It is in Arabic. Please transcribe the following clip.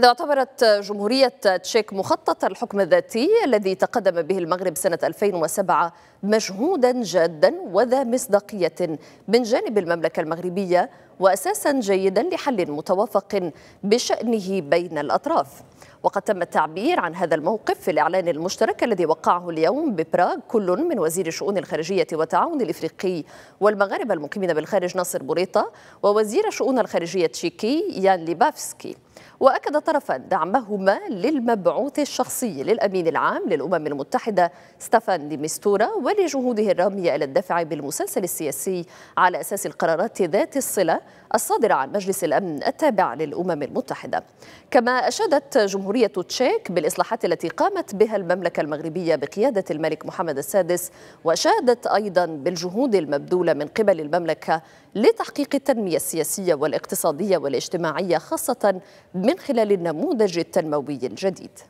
هذا اعتبرت جمهورية تشيك مخطط الحكم الذاتي الذي تقدم به المغرب سنة 2007 مجهودا جادا وذا مصداقية من جانب المملكة المغربية وأساسا جيدا لحل متوافق بشأنه بين الأطراف وقد تم التعبير عن هذا الموقف في الإعلان المشترك الذي وقعه اليوم ببراغ كل من وزير الشؤون الخارجية والتعاون الإفريقي والمغاربة المقيمين بالخارج ناصر بوريطة ووزير شؤون الخارجية التشيكي يان ليبافسكي وأكد طرفا دعمهما للمبعوث الشخصي للأمين العام للأمم المتحدة ستافان دي ميستورا ولجهوده الرامية إلى الدفع بالمسلسل السياسي على أساس القرارات ذات الصلة الصادرة عن مجلس الأمن التابع للأمم المتحدة كما أشادت جمهورية تشيك بالإصلاحات التي قامت بها المملكة المغربية بقيادة الملك محمد السادس وشادت أيضا بالجهود المبذولة من قبل المملكة لتحقيق التنمية السياسية والاقتصادية والاجتماعية خاصة من خلال النموذج التنموي الجديد